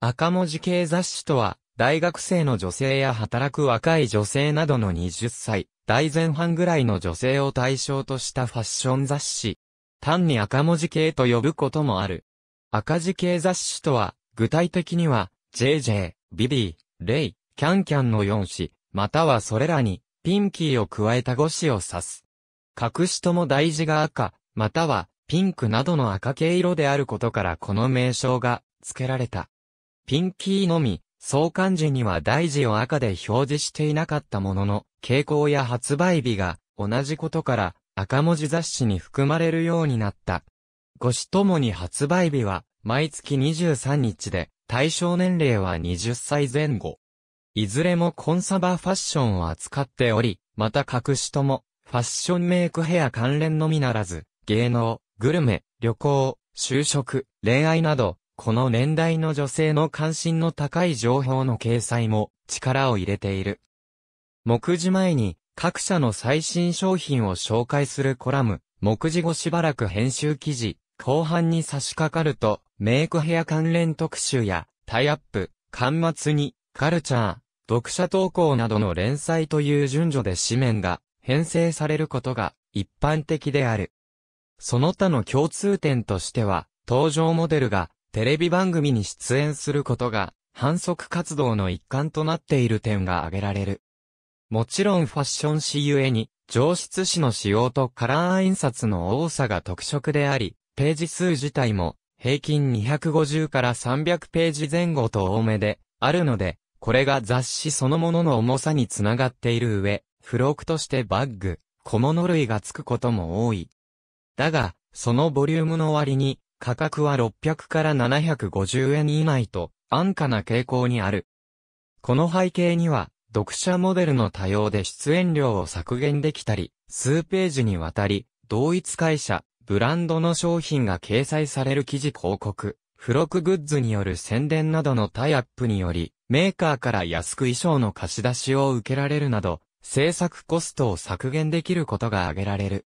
赤文字系雑誌とは、大学生の女性や働く若い女性などの20歳、大前半ぐらいの女性を対象としたファッション雑誌。単に赤文字系と呼ぶこともある。赤字系雑誌とは、具体的には、JJ、BB、レイ、キャンキャンの4誌、またはそれらに、ピンキーを加えた5誌を指す。隠しとも大事が赤、または、ピンクなどの赤系色であることからこの名称が付けられた。ピンキーのみ、相関時には大事を赤で表示していなかったものの、傾向や発売日が同じことから赤文字雑誌に含まれるようになった。ごしともに発売日は毎月23日で、対象年齢は20歳前後。いずれもコンサバファッションを扱っており、また各種とも、ファッションメイクヘア関連のみならず、芸能、グルメ、旅行、就職、恋愛など、この年代の女性の関心の高い情報の掲載も力を入れている。目次前に各社の最新商品を紹介するコラム、目次後しばらく編集記事、後半に差し掛かると、メイクヘア関連特集やタイアップ、端末に、カルチャー、読者投稿などの連載という順序で紙面が編成されることが一般的である。その他の共通点としては、登場モデルがテレビ番組に出演することが、反則活動の一環となっている点が挙げられる。もちろんファッション誌ゆえに、上質誌の仕様とカラー印刷の多さが特色であり、ページ数自体も平均250から300ページ前後と多めであるので、これが雑誌そのものの重さにつながっている上、付録としてバッグ、小物類が付くことも多い。だが、そのボリュームの割に、価格は600から750円以内と安価な傾向にある。この背景には、読者モデルの多様で出演料を削減できたり、数ページにわたり、同一会社、ブランドの商品が掲載される記事広告、付録グッズによる宣伝などのタイアップにより、メーカーから安く衣装の貸し出しを受けられるなど、制作コストを削減できることが挙げられる。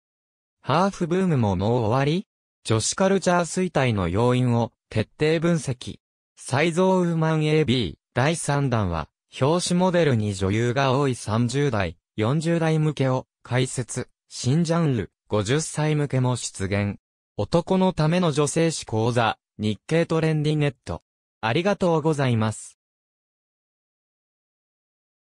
ハーフブームももう終わり女子カルチャー衰退の要因を徹底分析。サイゾウーマン AB 第3弾は、表紙モデルに女優が多い30代、40代向けを解説、新ジャンル、50歳向けも出現。男のための女性誌講座、日経トレンディネット。ありがとうございます。